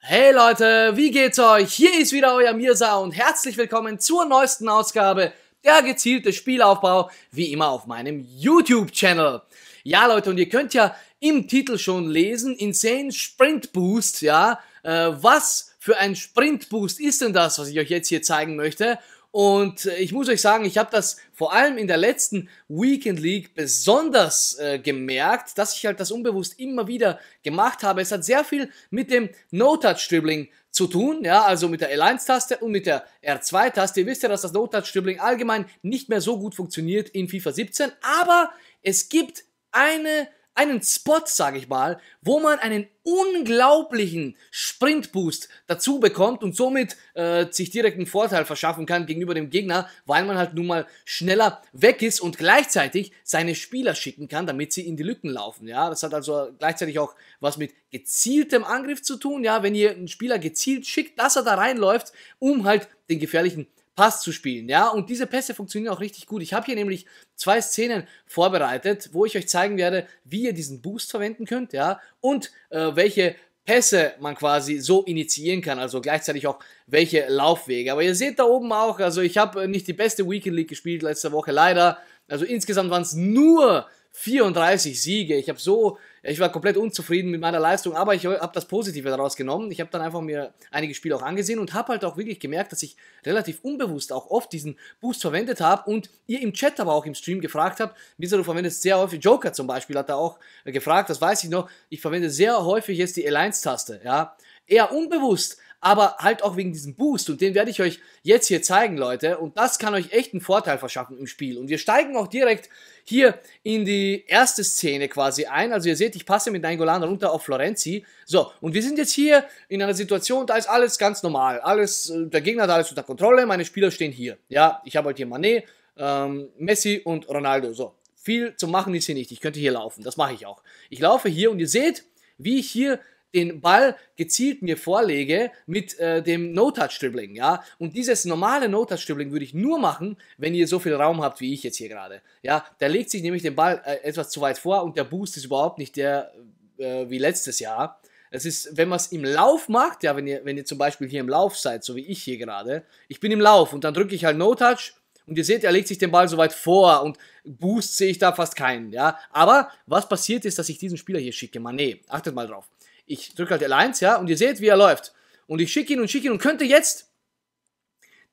Hey Leute, wie geht's euch? Hier ist wieder euer Mirsa und herzlich willkommen zur neuesten Ausgabe der gezielte Spielaufbau, wie immer auf meinem YouTube-Channel. Ja Leute, und ihr könnt ja im Titel schon lesen, Insane Sprint Boost, ja, äh, was für ein Sprint Boost ist denn das, was ich euch jetzt hier zeigen möchte? Und äh, ich muss euch sagen, ich habe das vor allem in der letzten Weekend League besonders äh, gemerkt, dass ich halt das unbewusst immer wieder gemacht habe. Es hat sehr viel mit dem No-Touch-Dribbling zu tun, ja, also mit der L1-Taste und mit der R2-Taste. Ihr wisst ja, dass das No-Touch-Dribbling allgemein nicht mehr so gut funktioniert in FIFA 17, aber es gibt eine einen Spot, sage ich mal, wo man einen unglaublichen Sprintboost dazu bekommt und somit äh, sich direkt einen Vorteil verschaffen kann gegenüber dem Gegner, weil man halt nun mal schneller weg ist und gleichzeitig seine Spieler schicken kann, damit sie in die Lücken laufen. Ja, das hat also gleichzeitig auch was mit gezieltem Angriff zu tun. Ja, wenn ihr einen Spieler gezielt schickt, dass er da reinläuft, um halt den gefährlichen Pass zu spielen, ja. Und diese Pässe funktionieren auch richtig gut. Ich habe hier nämlich zwei Szenen vorbereitet, wo ich euch zeigen werde, wie ihr diesen Boost verwenden könnt, ja, und äh, welche Pässe man quasi so initiieren kann, also gleichzeitig auch welche Laufwege. Aber ihr seht da oben auch, also ich habe nicht die beste Weekend League gespielt letzte Woche, leider. Also insgesamt waren es nur 34 Siege. Ich habe so, ich war komplett unzufrieden mit meiner Leistung, aber ich habe das Positive daraus genommen. Ich habe dann einfach mir einige Spiele auch angesehen und habe halt auch wirklich gemerkt, dass ich relativ unbewusst auch oft diesen Boost verwendet habe und ihr im Chat, aber auch im Stream gefragt habt, du verwendest sehr häufig Joker zum Beispiel, hat er auch äh, gefragt, das weiß ich noch. Ich verwende sehr häufig jetzt die L1-Taste, ja. Eher unbewusst, aber halt auch wegen diesem Boost und den werde ich euch jetzt hier zeigen, Leute. Und das kann euch echt einen Vorteil verschaffen im Spiel. Und wir steigen auch direkt hier in die erste Szene quasi ein. Also ihr seht, ich passe mit Nainggolan runter auf Florenzi. So, und wir sind jetzt hier in einer Situation, da ist alles ganz normal. Alles, äh, der Gegner hat alles unter Kontrolle, meine Spieler stehen hier. Ja, ich habe halt hier Manet, ähm, Messi und Ronaldo. So, viel zu machen ist hier nicht. Ich könnte hier laufen, das mache ich auch. Ich laufe hier und ihr seht, wie ich hier den Ball gezielt mir vorlege mit äh, dem No-Touch-Dribbling, ja. Und dieses normale No-Touch-Dribbling würde ich nur machen, wenn ihr so viel Raum habt, wie ich jetzt hier gerade, ja. Der legt sich nämlich den Ball äh, etwas zu weit vor und der Boost ist überhaupt nicht der äh, wie letztes Jahr. Es ist, wenn man es im Lauf macht, ja, wenn ihr, wenn ihr zum Beispiel hier im Lauf seid, so wie ich hier gerade, ich bin im Lauf und dann drücke ich halt No-Touch und ihr seht, er legt sich den Ball so weit vor und Boost sehe ich da fast keinen, ja. Aber was passiert ist, dass ich diesen Spieler hier schicke, Mané, achtet mal drauf ich drücke halt L1, ja, und ihr seht, wie er läuft. Und ich schicke ihn und schicke ihn und könnte jetzt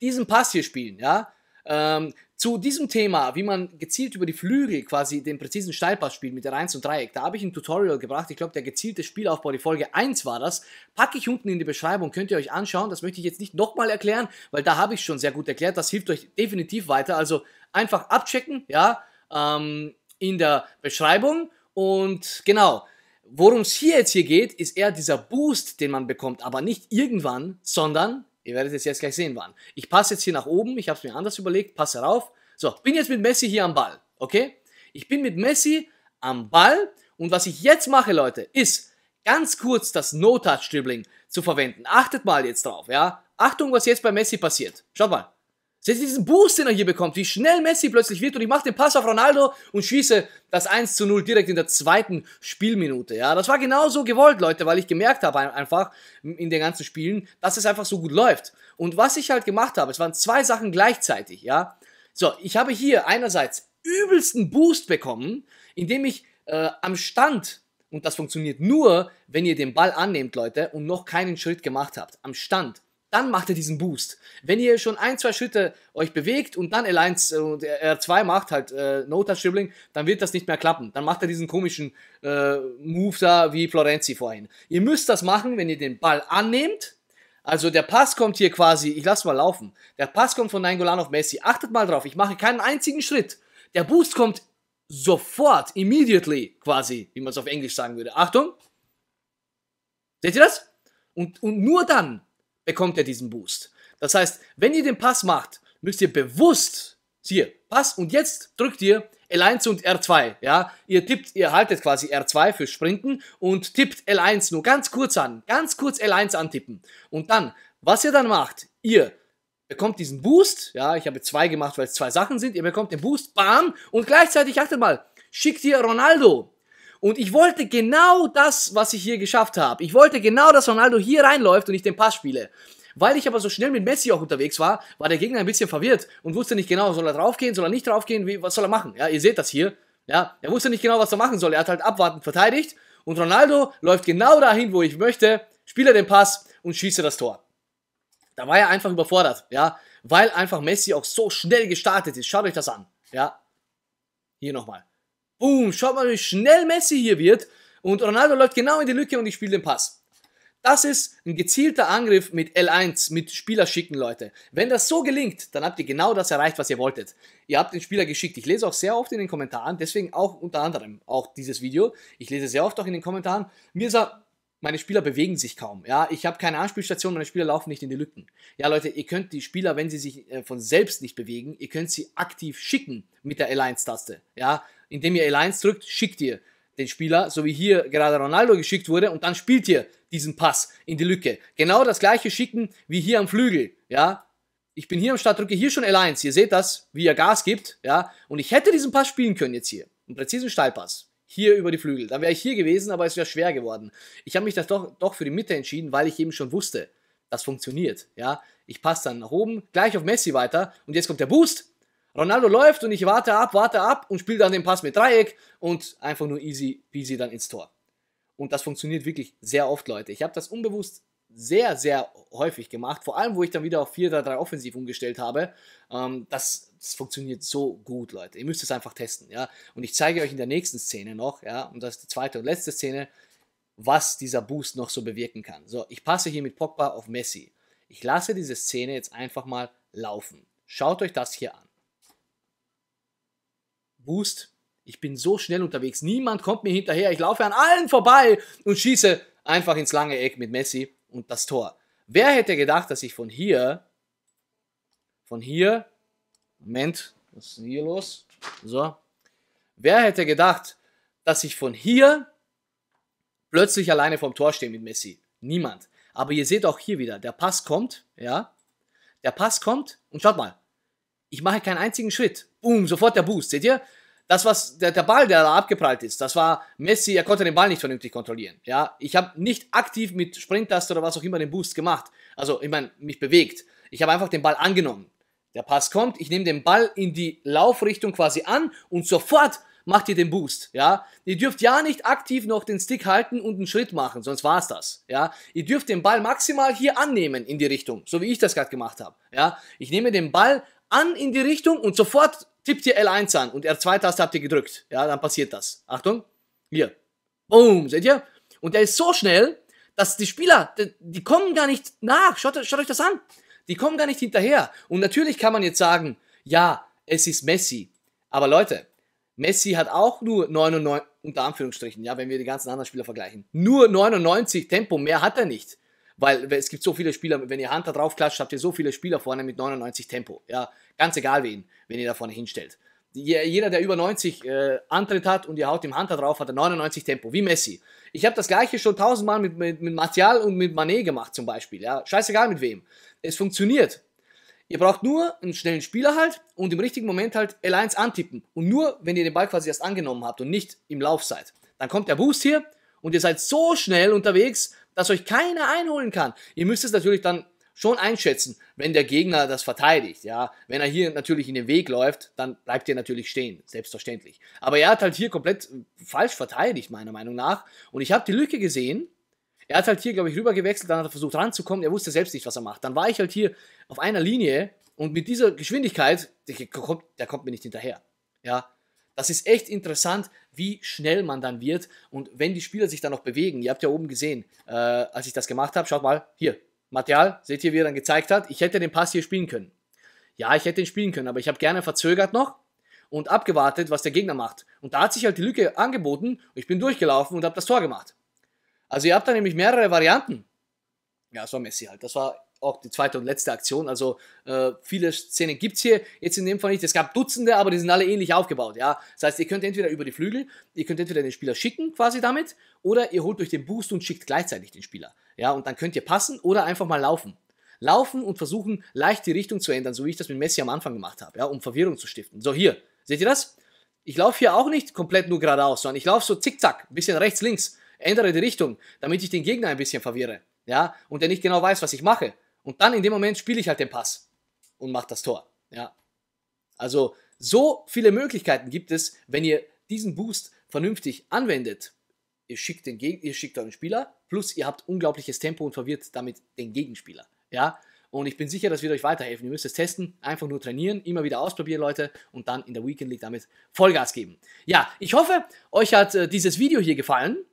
diesen Pass hier spielen, ja. Ähm, zu diesem Thema, wie man gezielt über die Flügel quasi den präzisen Steilpass spielt mit der 1 und Dreieck, da habe ich ein Tutorial gebracht. Ich glaube, der gezielte Spielaufbau, die Folge 1 war das. Packe ich unten in die Beschreibung, könnt ihr euch anschauen. Das möchte ich jetzt nicht nochmal erklären, weil da habe ich schon sehr gut erklärt. Das hilft euch definitiv weiter. Also einfach abchecken, ja, ähm, in der Beschreibung. Und genau, Worum es hier jetzt hier geht, ist eher dieser Boost, den man bekommt, aber nicht irgendwann, sondern, ihr werdet es jetzt gleich sehen, wann. Ich passe jetzt hier nach oben, ich habe es mir anders überlegt, passe rauf. So, bin jetzt mit Messi hier am Ball, okay? Ich bin mit Messi am Ball und was ich jetzt mache, Leute, ist ganz kurz das No-Touch-Dribbling zu verwenden. Achtet mal jetzt drauf, ja? Achtung, was jetzt bei Messi passiert. Schaut mal. Seht ihr diesen Boost, den er hier bekommt, wie schnell Messi plötzlich wird und ich mache den Pass auf Ronaldo und schieße das 1 zu 0 direkt in der zweiten Spielminute. Ja, das war genau so gewollt, Leute, weil ich gemerkt habe einfach in den ganzen Spielen, dass es einfach so gut läuft. Und was ich halt gemacht habe, es waren zwei Sachen gleichzeitig, ja. So, ich habe hier einerseits übelsten Boost bekommen, indem ich äh, am Stand und das funktioniert nur, wenn ihr den Ball annehmt, Leute, und noch keinen Schritt gemacht habt. Am Stand dann macht er diesen Boost. Wenn ihr schon ein, zwei Schritte euch bewegt und dann L1 äh, und R2 macht, halt äh, No-Touch-Dribbling, dann wird das nicht mehr klappen. Dann macht er diesen komischen äh, Move da wie Florenzi vorhin. Ihr müsst das machen, wenn ihr den Ball annehmt. Also der Pass kommt hier quasi, ich lasse mal laufen. Der Pass kommt von Nainggolan auf Messi. Achtet mal drauf, ich mache keinen einzigen Schritt. Der Boost kommt sofort, immediately quasi, wie man es auf Englisch sagen würde. Achtung. Seht ihr das? Und, und nur dann bekommt er diesen Boost. Das heißt, wenn ihr den Pass macht, müsst ihr bewusst, hier, Pass und jetzt drückt ihr L1 und R2, ja. Ihr tippt, ihr haltet quasi R2 für Sprinten und tippt L1 nur ganz kurz an, ganz kurz L1 antippen. Und dann, was ihr dann macht, ihr bekommt diesen Boost, ja, ich habe zwei gemacht, weil es zwei Sachen sind, ihr bekommt den Boost, bam, und gleichzeitig, achtet mal, schickt ihr Ronaldo und ich wollte genau das, was ich hier geschafft habe. Ich wollte genau, dass Ronaldo hier reinläuft und ich den Pass spiele. Weil ich aber so schnell mit Messi auch unterwegs war, war der Gegner ein bisschen verwirrt und wusste nicht genau, soll er draufgehen, soll er nicht draufgehen, wie, was soll er machen? Ja, ihr seht das hier. Ja, er wusste nicht genau, was er machen soll. Er hat halt abwartend verteidigt und Ronaldo läuft genau dahin, wo ich möchte, spiele den Pass und schieße das Tor. Da war er einfach überfordert, ja, weil einfach Messi auch so schnell gestartet ist. Schaut euch das an, ja. Hier nochmal. Boom, schaut mal, wie schnell Messi hier wird. Und Ronaldo läuft genau in die Lücke und ich spiele den Pass. Das ist ein gezielter Angriff mit L1, mit Spieler schicken, Leute. Wenn das so gelingt, dann habt ihr genau das erreicht, was ihr wolltet. Ihr habt den Spieler geschickt. Ich lese auch sehr oft in den Kommentaren, deswegen auch unter anderem auch dieses Video. Ich lese sehr oft auch in den Kommentaren. Mir sagt, meine Spieler bewegen sich kaum. Ja, ich habe keine Anspielstation, meine Spieler laufen nicht in die Lücken. Ja, Leute, ihr könnt die Spieler, wenn sie sich äh, von selbst nicht bewegen, ihr könnt sie aktiv schicken mit der Alliance-Taste. Ja, indem ihr Alliance drückt, schickt ihr den Spieler, so wie hier gerade Ronaldo geschickt wurde, und dann spielt ihr diesen Pass in die Lücke. Genau das gleiche schicken wie hier am Flügel. Ja, ich bin hier am Start, drücke hier schon Alliance. Ihr seht das, wie ihr Gas gibt. Ja, und ich hätte diesen Pass spielen können jetzt hier. Einen präzisen Steilpass hier über die Flügel. Dann wäre ich hier gewesen, aber es wäre schwer geworden. Ich habe mich das doch, doch für die Mitte entschieden, weil ich eben schon wusste, das funktioniert. Ja, ich passe dann nach oben, gleich auf Messi weiter und jetzt kommt der Boost. Ronaldo läuft und ich warte ab, warte ab und spiele dann den Pass mit Dreieck und einfach nur easy peasy dann ins Tor. Und das funktioniert wirklich sehr oft, Leute. Ich habe das unbewusst sehr, sehr häufig gemacht. Vor allem, wo ich dann wieder auf 4-3-3 offensiv umgestellt habe. Ähm, das, das, funktioniert so gut, Leute. Ihr müsst es einfach testen, ja. Und ich zeige euch in der nächsten Szene noch, ja, und das ist die zweite und letzte Szene, was dieser Boost noch so bewirken kann. So, ich passe hier mit Pogba auf Messi. Ich lasse diese Szene jetzt einfach mal laufen. Schaut euch das hier an. Boost. Ich bin so schnell unterwegs. Niemand kommt mir hinterher. Ich laufe an allen vorbei und schieße einfach ins lange Eck mit Messi und das Tor. Wer hätte gedacht, dass ich von hier, von hier, Moment, was ist denn hier los? So. Wer hätte gedacht, dass ich von hier plötzlich alleine vom Tor stehe mit Messi? Niemand. Aber ihr seht auch hier wieder, der Pass kommt, ja. Der Pass kommt und schaut mal, ich mache keinen einzigen Schritt. Boom, sofort der Boost, seht ihr? das, was der, der Ball, der da abgeprallt ist, das war Messi, er konnte den Ball nicht vernünftig kontrollieren. Ja, ich habe nicht aktiv mit Sprinttaste oder was auch immer den Boost gemacht. Also, ich meine, mich bewegt. Ich habe einfach den Ball angenommen. Der Pass kommt, ich nehme den Ball in die Laufrichtung quasi an und sofort macht ihr den Boost, ja. Ihr dürft ja nicht aktiv noch den Stick halten und einen Schritt machen, sonst war's das, ja. Ihr dürft den Ball maximal hier annehmen in die Richtung, so wie ich das gerade gemacht habe, ja. Ich nehme den Ball an in die Richtung und sofort tippt ihr L1 an und R2-Taste habt ihr gedrückt. Ja, dann passiert das. Achtung. Hier. Boom. Seht ihr? Und der ist so schnell, dass die Spieler, die, die kommen gar nicht nach. Schaut, schaut euch das an. Die kommen gar nicht hinterher. Und natürlich kann man jetzt sagen, ja, es ist Messi. Aber Leute, Messi hat auch nur 99, unter Anführungsstrichen, ja, wenn wir die ganzen anderen Spieler vergleichen, nur 99 Tempo, mehr hat er nicht weil es gibt so viele Spieler, wenn ihr Hunter draufklatscht, habt ihr so viele Spieler vorne mit 99 Tempo. Ja, ganz egal wen, wenn ihr da vorne hinstellt. Jeder, der über 90 äh, Antritt hat und ihr haut dem Hunter drauf, hat er 99 Tempo, wie Messi. Ich habe das gleiche schon tausendmal mit, mit, mit Martial und mit Manet gemacht zum Beispiel. Ja, scheißegal mit wem. Es funktioniert. Ihr braucht nur einen schnellen Spieler halt und im richtigen Moment halt L1 antippen. Und nur, wenn ihr den Ball quasi erst angenommen habt und nicht im Lauf seid. Dann kommt der Boost hier und ihr seid so schnell unterwegs, dass euch keiner einholen kann. Ihr müsst es natürlich dann schon einschätzen, wenn der Gegner das verteidigt. Ja, wenn er hier natürlich in den Weg läuft, dann bleibt ihr natürlich stehen, selbstverständlich. Aber er hat halt hier komplett äh, falsch verteidigt, meiner Meinung nach. Und ich habe die Lücke gesehen. Er hat halt hier, glaube ich, rübergewechselt, dann hat er versucht ranzukommen. Er wusste selbst nicht, was er macht. Dann war ich halt hier auf einer Linie und mit dieser Geschwindigkeit, der kommt, der kommt mir nicht hinterher. Ja, das ist echt interessant, wie schnell man dann wird und wenn die Spieler sich dann noch bewegen. Ihr habt ja oben gesehen, äh, als ich das gemacht habe, schaut mal, hier, Material, seht ihr, wie er dann gezeigt hat, ich hätte den Pass hier spielen können. Ja, ich hätte ihn spielen können, aber ich habe gerne verzögert noch und abgewartet, was der Gegner macht. Und da hat sich halt die Lücke angeboten und ich bin durchgelaufen und habe das Tor gemacht. Also ihr habt da nämlich mehrere Varianten. Ja, das war Messi halt. Das war auch die zweite und letzte Aktion. Also äh, viele Szenen gibt es hier jetzt in dem Fall nicht. Es gab Dutzende, aber die sind alle ähnlich aufgebaut. Ja? Das heißt, ihr könnt entweder über die Flügel, ihr könnt entweder den Spieler schicken quasi damit oder ihr holt durch den Boost und schickt gleichzeitig den Spieler. Ja? Und dann könnt ihr passen oder einfach mal laufen. Laufen und versuchen, leicht die Richtung zu ändern, so wie ich das mit Messi am Anfang gemacht habe, ja? um Verwirrung zu stiften. So, hier, seht ihr das? Ich laufe hier auch nicht komplett nur geradeaus, sondern ich laufe so zickzack, ein bisschen rechts, links, ändere die Richtung, damit ich den Gegner ein bisschen verwirre. Ja, und der nicht genau weiß, was ich mache. Und dann in dem Moment spiele ich halt den Pass und mache das Tor. Ja. Also so viele Möglichkeiten gibt es, wenn ihr diesen Boost vernünftig anwendet. Ihr schickt, den Geg ihr schickt euren Spieler, plus ihr habt unglaubliches Tempo und verwirrt damit den Gegenspieler. Ja? Und ich bin sicher, das wird euch weiterhelfen. Ihr müsst es testen, einfach nur trainieren, immer wieder ausprobieren, Leute, und dann in der Weekend League damit Vollgas geben. Ja, ich hoffe, euch hat äh, dieses Video hier gefallen.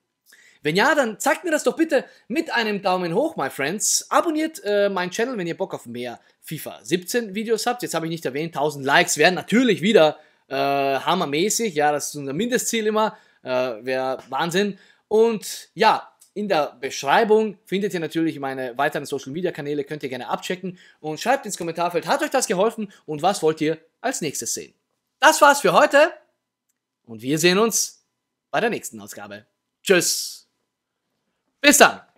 Wenn ja, dann zeigt mir das doch bitte mit einem Daumen hoch, my friends. Abonniert äh, meinen Channel, wenn ihr Bock auf mehr FIFA 17 Videos habt. Jetzt habe ich nicht erwähnt, 1000 Likes wären natürlich wieder äh, hammermäßig. Ja, das ist unser Mindestziel immer. Äh, wäre Wahnsinn. Und ja, in der Beschreibung findet ihr natürlich meine weiteren Social Media Kanäle, könnt ihr gerne abchecken und schreibt ins Kommentarfeld, hat euch das geholfen und was wollt ihr als nächstes sehen? Das war's für heute und wir sehen uns bei der nächsten Ausgabe. Tschüss! Vesaire.